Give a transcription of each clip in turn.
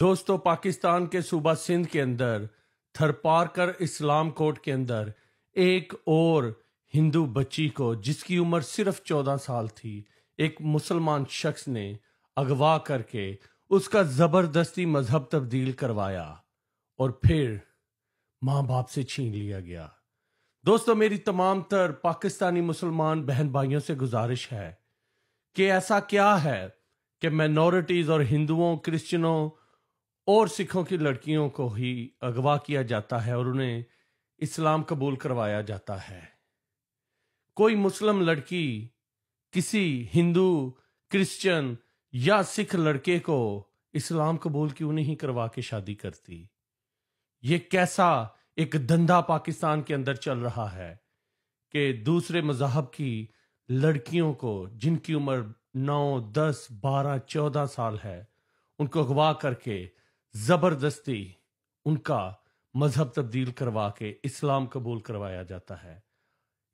दोस्तों पाकिस्तान के सूबा सिंध के अंदर थरपारकर इस्लाम कोट के अंदर एक और हिंदू बच्ची को जिसकी उम्र सिर्फ चौदह साल थी एक मुसलमान शख्स ने अगवा करके उसका जबरदस्ती मजहब तब्दील करवाया और फिर मां बाप से छीन लिया गया दोस्तों मेरी तमाम तर पाकिस्तानी मुसलमान बहन भाइयों से गुजारिश है कि ऐसा क्या है कि माइनॉरिटीज़ और हिंदुओं क्रिश्चनों और सिखों की लड़कियों को ही अगवा किया जाता है और उन्हें इस्लाम कबूल करवाया जाता है कोई मुस्लिम लड़की किसी हिंदू क्रिश्चियन या सिख लड़के को इस्लाम कबूल क्यों नहीं करवा के शादी करती ये कैसा एक धंधा पाकिस्तान के अंदर चल रहा है कि दूसरे मजहब की लड़कियों को जिनकी उम्र नौ दस बारह चौदह साल है उनको अगवा करके जबरदस्ती उनका मजहब तब्दील करवा के इस्लाम कबूल करवाया जाता है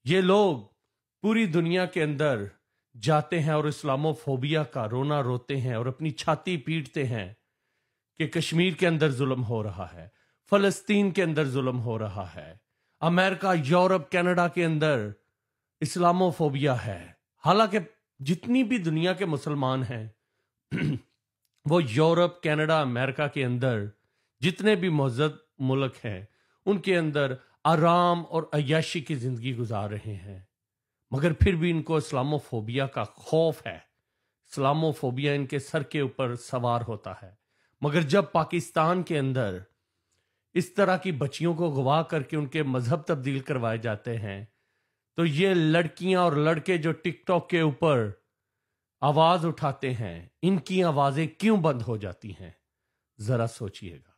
ये लोग पूरी दुनिया के अंदर जाते हैं और इस्लामोफोबिया का रोना रोते हैं और अपनी छाती पीटते हैं कि कश्मीर के अंदर जुल्म हो रहा है फलस्तीन के अंदर जुल्म हो रहा है अमेरिका यूरोप कनाडा के अंदर इस्लामोफोबिया है हालांकि जितनी भी दुनिया के मुसलमान हैं वो यूरोप कनाडा अमेरिका के अंदर जितने भी महजद मुल्क हैं उनके अंदर आराम और अयाशी की ज़िंदगी गुजार रहे हैं मगर फिर भी इनको इस्लामोफोबिया का खौफ है इस्लामोफोबिया इनके सर के ऊपर सवार होता है मगर जब पाकिस्तान के अंदर इस तरह की बच्चियों को गवा करके उनके मजहब तब्दील करवाए जाते हैं तो ये लड़कियां और लड़के जो टिकटॉक के ऊपर आवाज उठाते हैं इनकी आवाजें क्यों बंद हो जाती हैं जरा सोचिएगा